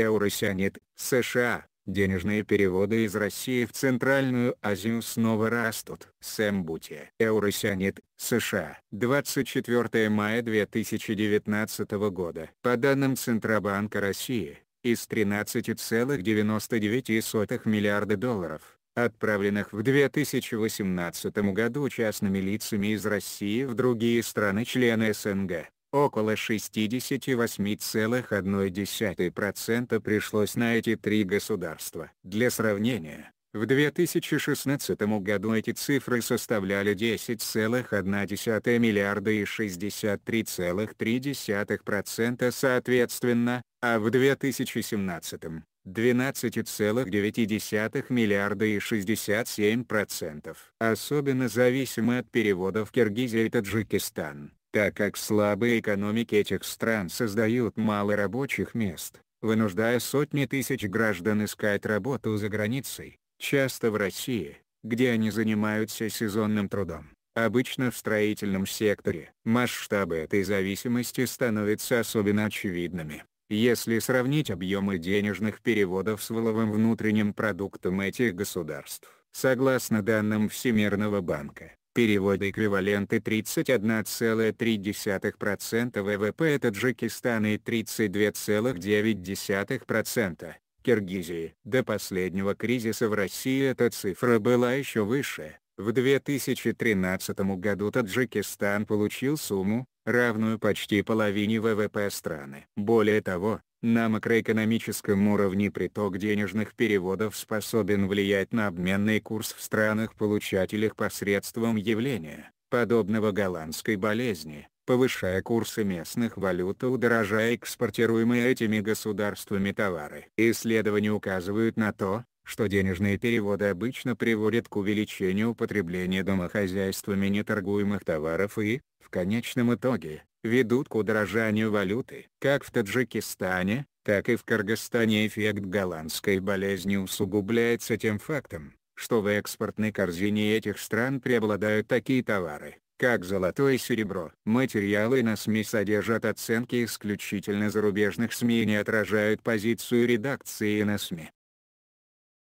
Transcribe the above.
Eurosyanet, США, денежные переводы из России в Центральную Азию снова растут. Сэмбути, Eurosyanet, США, 24 мая 2019 года. По данным Центробанка России, из 13,99 миллиарда долларов, отправленных в 2018 году частными лицами из России в другие страны-члены СНГ, около 68,1% пришлось на эти три государства. Для сравнения, в 2016 году эти цифры составляли 10,1 миллиарда и 63,3% соответственно, а в 2017 – 12,9 миллиарда и 67%. Особенно зависимы от переводов Киргизия и Таджикистан так как слабые экономики этих стран создают мало рабочих мест, вынуждая сотни тысяч граждан искать работу за границей, часто в России, где они занимаются сезонным трудом, обычно в строительном секторе. Масштабы этой зависимости становятся особенно очевидными, если сравнить объемы денежных переводов с валовым внутренним продуктом этих государств. Согласно данным Всемирного банка, переводы эквиваленты 31,3% ВВП Таджикистана и 32,9%. Киргизии. До последнего кризиса в России эта цифра была еще выше. В 2013 году Таджикистан получил сумму, равную почти половине ВВП страны. Более того, на макроэкономическом уровне приток денежных переводов способен влиять на обменный курс в странах-получателях посредством явления, подобного голландской болезни, повышая курсы местных валют и удорожая экспортируемые этими государствами товары. Исследования указывают на то, что денежные переводы обычно приводят к увеличению потребления домохозяйствами неторгуемых товаров и, в конечном итоге, ведут к удорожанию валюты. Как в Таджикистане, так и в Кыргызстане эффект голландской болезни усугубляется тем фактом, что в экспортной корзине этих стран преобладают такие товары, как золото и серебро. Материалы на СМИ содержат оценки исключительно зарубежных СМИ и не отражают позицию редакции на СМИ.